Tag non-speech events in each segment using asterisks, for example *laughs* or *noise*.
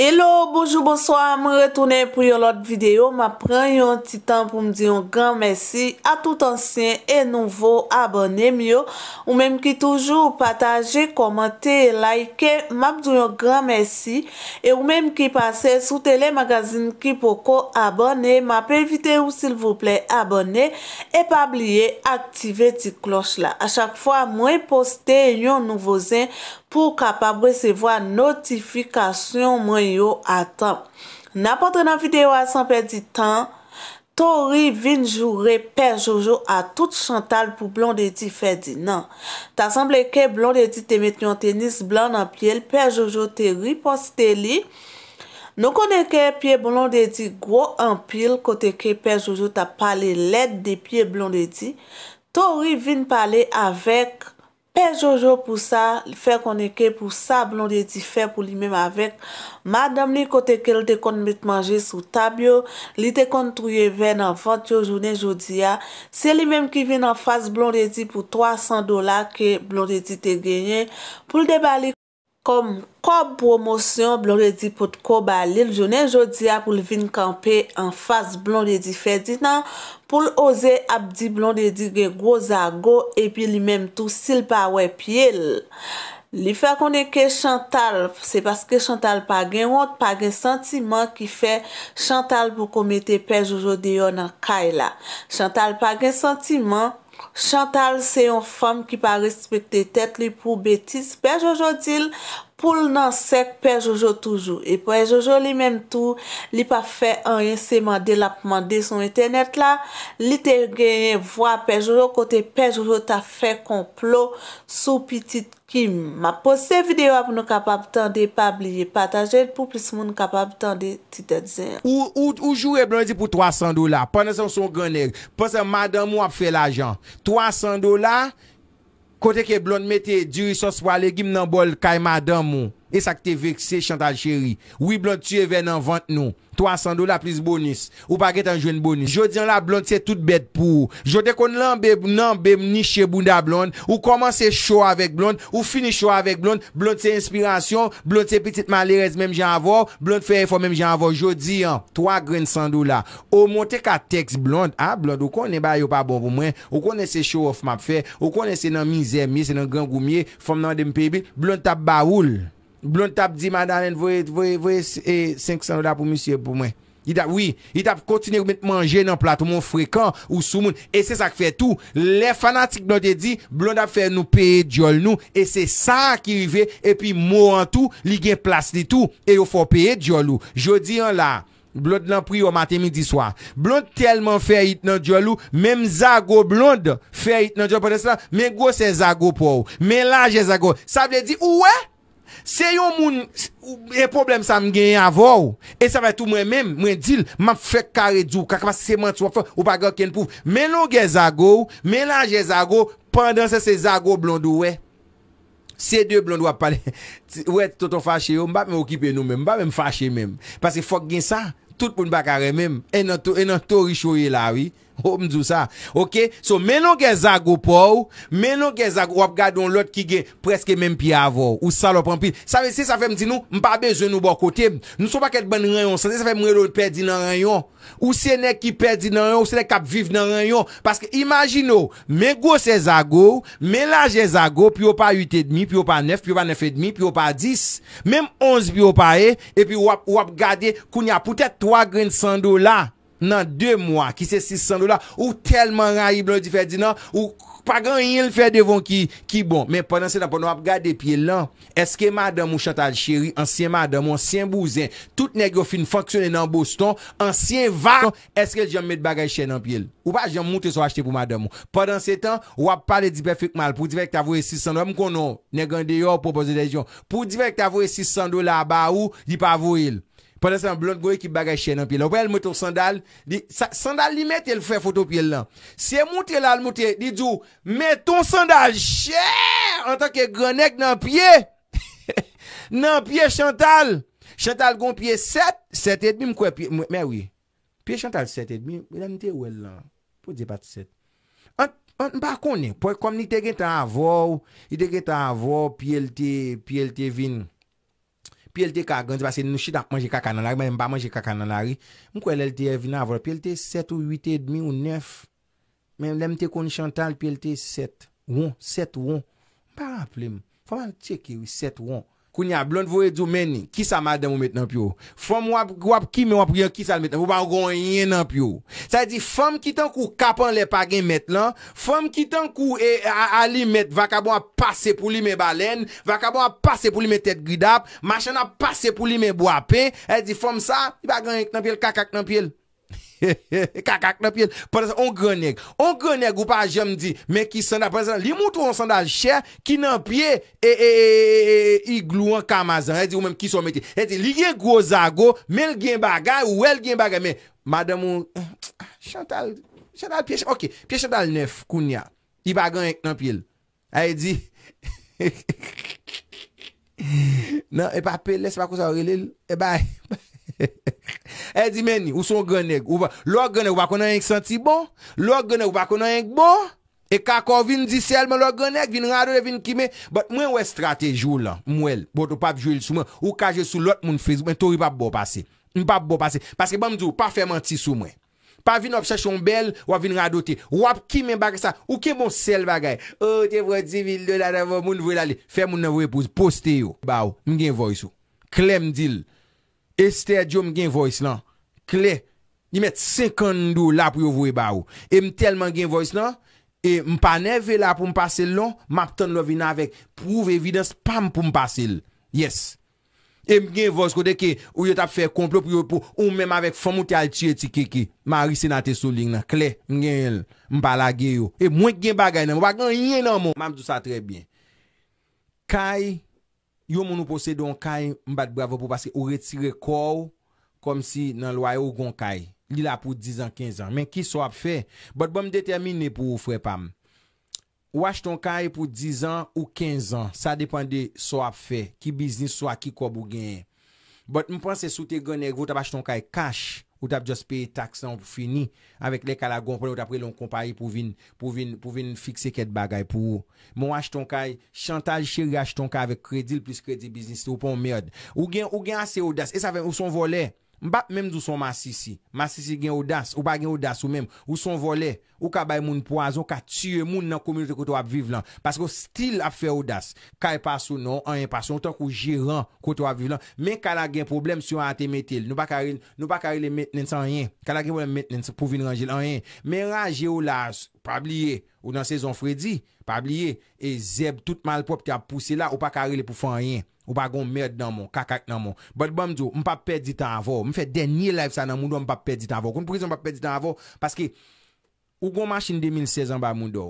Hello, bonjour, bonsoir, mwen retounen pou yon lot videyo. Ma pren yon titan pou m diyon gran mersi a tout ansyen e nouvo abonem yo. Ou menm ki toujou pataje, komante, laike, ma m diyon gran mersi. E ou menm ki pase sou telemagazin ki po ko abonem, ma pe evite ou sil vouple abonem. E pa abliye aktive ti kloch la. A chak fwa mwen poste yon nouvozen. pou kapab resevo a notifikasyon mwen yo atan. Na potre nan videyo asan, pe di tan, tori vin jure pe Jojo a tout chantal pou blondedi ferdi nan. Ta sanble ke blondedi te metnyon tenis blan anpil, pe Jojo te riposteli. Nou konen ke pe blondedi gwo anpil, kote ke pe Jojo ta pale led de pe blondedi, tori vin pale avek Pè Jojo pou sa, fè koneke pou sa blon redi fè pou li mèm avèk. Madame li kote ke l te kon mèt manje sou tab yo. Li te kon truye vè nan vant yo jounen jodi ya. Se li mèm ki vè nan fas blon redi pou 300 dola ke blon redi te genye. Pou l deba li kote. Kom kom promosyon blondedi pot ko balil, jounen jodi a pou li vin kampe an fas blondedi fe dinan pou li oze apdi blondedi gen gwo za go epi li menm tou sil pa we pi el. Li fe akonde ke Chantal, se paske Chantal pa gen wot, pa gen sentiman ki fe Chantal pou komete pej ou jodi yo nan kay la. Chantal pa gen sentiman. Chantal se yon fom ki pa respecte tet li pou betis bej ojotil Poul nan sek pe Jojo toujou. E pe Jojo li menm tou, li pa fe an yon seman de la pou mande son internet la. Li te genyen vwa pe Jojo kote pe Jojo ta fe konplo sou pitit ki ma pose videyo ap nou kapap tan de pabliye patajel pou plis moun nou kapap tan de titadze. Ou jou e blondi pou 300 dola, panen san son genen, pose madan mou ap fe la jan, 300 dola... Kote ke blon meti diwisos wale gim nan bol kay madan moun. E sa ki te vek se chantal cheri Ou yi blond tuye ven nan vant nou 300 dola plis bonus Ou paket an jwen bonus Jodi an la blond se tout bed pou Jodi kon lan be mnish se bunda blond Ou koman se show avèk blond Ou fini show avèk blond Blond se inspirasyon Blond se petit malerez menm jan avò Blond fe efo menm jan avò Jodi an 3 gren 100 dola Ou montè ka teks blond Ha ah, blond ou kon ne bayo pa bon goumwen Ou kon ne se show off map fe Ou kon ne se nan mizè mis Se nan gran goumye Fom nan dem pebi Blond tap ba oul Blonde tap di, madame, voye 500 loda pou monsye pou mwen. I tap, oui, i tap kontine mwen manje nan platou moun frekan ou sou moun. E se sak fe tout. Le fanatik blonde de di, blonde ap fe nou peye diol nou. E se sa ki rive, e pi mou an tout, li gen plas li tout. E yo fò peye diol nou. Jodi an la, blonde nan pri yo maten midi swa. Blonde telman fe it nan diol nou. Mem zago blonde, fe it nan diol pote slan. Men gwo se zago pou ou. Men lanje zago. Sa ble di, ouwe! Se yon moun, yon e problem sa mwen gen yon avor E sa mwen tou mwen men, mwen dil Mwen fwek kare djou, kakwa seman tou wap fwek Ou pa gwa ken pouf Men nou gen zago, men lan gen zago Pendan se se zago blondu we Se dwe blondu wap pale *laughs* We touton fache yo, mbap mwen okipe nou men Mbap mwen fache men Pase fok gen sa, tout pou mwen bakare men E nan e tori choye la we Ok, so menon gen zago pou, menon gen zago wap gade yon lot ki gen preske men pi avou, ou salopan pi. Sa ve se, sa fe mdi nou, mpa bejou nou bo kote, nou sou pa ket ben ranyon, sa ve se fe mwen lout perdi nan ranyon, ou se ne ki perdi nan ranyon, ou se ne kap viv nan ranyon. Paske imagino, men gose zago, men laje zago, pi ou pa 8,5, pi ou pa 9, pi ou pa 9,5, pi ou pa 10, men 11 pi ou pa e, e pi wap gade koun ya poutet 3 gren sandou la. nan 2 mwa ki se 600 do la, ou telman rayib lodi fè di nan, ou pa gan yil fè devon ki bon. Men pwadan se tan, pwadan wap gade de piye lan, eske madam ou chantal chéri, ansyen madam, ansyen bouzen, tout negyo fin fanksyone nan Boston, ansyen va, eske jom met bagaj chè nan piye l. Ou pa jom moutè sou achete pou madam. Pwadan se tan, wap pale di pefik mal, pou di vek ta vwe 600 do, mkono, negyon de yo, pou di vek ta vwe 600 do la ba ou, di pa vwe il. Pwede se yon blonde goye ki bagay chè nan piye la. Wè l motè yon sandal. Sandal li metè l fè foto piye la. Se moutè la l motè, di djou, metè ton sandal chè an tanke gwenèk nan piye. Nan *laughs* piye chantal. Chantal gon piye set. Set et bim kwe piye. Mè wè. Piyè chantal set et bim. Mè nanite wè la. Pwè di pati set. An mpa konè. Pwè kom ni te gen tan avò. I te gen tan avò. Piyè l te vin. Pi el te ka ganzi, basen nou chidak manje kakananari, mwen mba manje kakananari. Mwen kwen lel te evina avor, pi el te set ou yite dmi ou nef. Mwen lel te koni chantal, pi el te set ou on, set ou on. Mwen pa rapple mwen, fwa man tjeki wè, set ou on. Koun ya blonde vou e djou meni, ki sa madè mou met nan pyo. Fom wap ki men wap gen ki sal met nan pyo, wap an gwenye nan pyo. Sa e di, fom ki tan kou kapan le pagè met lan, fom ki tan kou ali met vakabon a pase pou li me balen, vakabon a pase pou li me tet gridap, machan a pase pou li me bo apè, e di, fom sa, i bagè nan pyo l kaka nan pyo l. *laughs* Kaka kwak nan pye Por esen, on gwen nèk On gwen nèk ou pa jem di Mè ki senda Por esen, li moutou on senda l che Ki nan pye E, e, e, iglouan kamazan E di ou mèm ki sou meti E di, li gen gouzago Mèn gen bagay ou wel gen bagay Mè, madè moun Chantal Chantal, ok Pye Chantal Nef, Kunya I bagan yèk nan pye A, e di E, e, e, e, e, e, e Nan, e pa pe, lési pa kou sa orélè E, ba, e, ba E di meni, ou son gweneg Lò gweneg wakonan yeng senti bon Lò gweneg wakonan yeng bon E kakon vin di sel men lò gweneg Vin rado e vin kime Mwen wè stratejou lan, mwèl Ou kaje sou lòt moun friz Mwen tori pa bo pase Paske ban mdou, pa fè manti sou mwen Pa vin obsèchon bel, wap vin rado te Wap kime bakè sa, ou ke moun sel bagay O oh, te vwè di vil do la da vwè moun vwè la li Fè moun nan vwè pouz, poste yo Mwen gen voy sou, klem dil Ester Dioum gen voys lan. Klee. Nimet 50 do la pou yo vwe ba ou. E m telman gen voys lan. E m pa neve la pou m pase l lan. Non, Map ton lovi na vek. Prouve evidens pam pou m pase l. Yes. E m gen voys kou deke. Ou yo tap fe komplo pou yo pou. Ou m men ma vek fomouti al chie ti keke. Ma risi nati sou ling nan. Klee. Ngen el. M pa la ge yo. E mwen gen bagay nan. M wak nan yen nan moun. Mam dousa trebyen. Kaye. Yo moun ou pose don kay mbat bravo pou paske ou retire kou kom si nan loay ou gon kay. Li la pou 10 an, 15 an. Men ki so ap fe. Bot bon m determine pou ou frepam. Ou ach ton kay pou 10 an ou 15 an. Sa depande so ap fe. Ki biznis so a ki kou bou genye. Bot m panse soute gwen e go tab ach ton kay kash. Ou tap just pay taxan pou fini. Awek le kalagon pou nou tap pre lon kompaye pou vin fikse ket bagay pou ou. Mon achton kay, chantal chiri achton kay avek kredil plus kredil biznis. Ou pon mèrd. Ou gen ase ou das. E sa ven ou son volè. Mbap menm douson masisi, masisi gen odas, ou bagen odas ou menm, ou son vole, ou ka bay moun poaz, ou ka tue moun nan komilote koto ap viv lan. Pasko stil ap fe odas, kare pasoun nou, anyen pasoun, ou tok non, e ou jiran non. koto ap viv lan. Men kala gen problem sou an temetel, nou bakare le metnen san anyen, kala gen moun le metnen pou vin range lan anyen. Men range ou lajz. Pabliye, ou nan sezon fredi, pabliye, e zeb tout malprop te ap pouse la ou pa karele pou fanyen. Ou pa gon merd nan moun, kakak nan moun. Bot bom diyo, m pa pedi tan avon. Mi fe denye laif sa nan moun do, m pa pedi tan avon. Konpou rezon m pa pedi tan avon, paske, ou gon machin 2016 an ba moun do.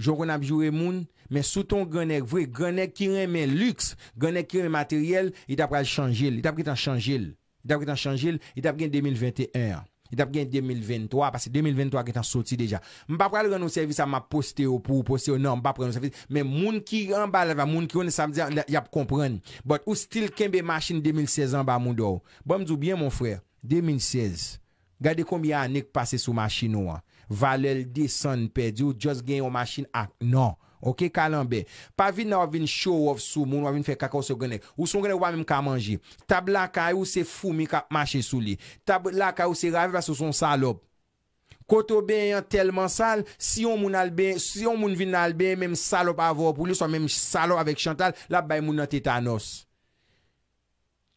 Joko nan biyore moun, men souton gwenek vwe, gwenek kiremen luks, gwenek kiremen materyel, i tapre al chanjil, i tapre tan chanjil, i tapre tan chanjil, i tapre gen 2021 an. I tap gen 2023, pasi 2023 gen tan soti deja. Mbapre al gen nou servis a ma poste ou pou, poste ou nan, mbapre al gen nou servis. Men moun ki yon bal eva, moun ki yon, sa mdia yap kompren. But ou stil kembe masin 2016 an ba moun do ou. Bon, ba mdou bien moun fre, 2016, gade koumya anek pase sou masin ou an. Valel desan pe, di ou just gen yon masin ak nan. Ok kalanbe, pa vin nan wav vin chow wav sou, moun wav vin fe kaka ou se gwenek, ou son gwenek wav mwen ka manji, tab laka ou se fumi ka mache sou li, tab laka ou se rave pas ou son salop, koto ben yon telman sal, si yon moun alben, si yon moun vin alben, mwen salop avop, ou li son mwen salop avek chantal, la bay moun nan tetanos,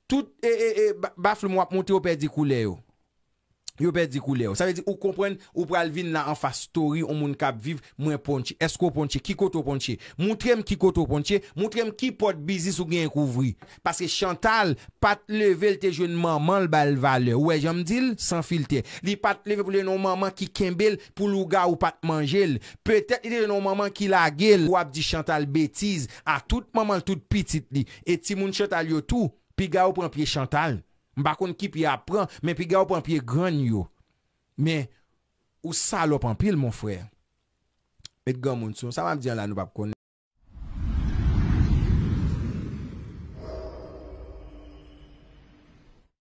tout, e, e, e, bafl moun ap moun te opè di koule yo, Yo pe di kou le ou. Sa ve di ou kompren ou pral vin la an fa story ou moun kap viv mwen ponche. Esko ponche, ki koto ponche. Moutrem ki koto ponche, moutrem ki pot bizis ou gen kouvri. Paske Chantal pat leve lte joun maman l bal vale. Ouwe, jan mdil, san filte. Li pat leve pou le nou maman ki kembel pou lou ga ou pat manjel. Petek li le nou maman ki la gel wap di Chantal betiz a tout maman tout pitit li. Eti moun Chantal yo tou, pi ga ou pon pi Chantal. Mbakoun ki pi apren, men pi ge wopan piye ganyo. Men, ou sal wopan pil, mon frè. Met gwa moun son, sa wap diyan la nou bap konen.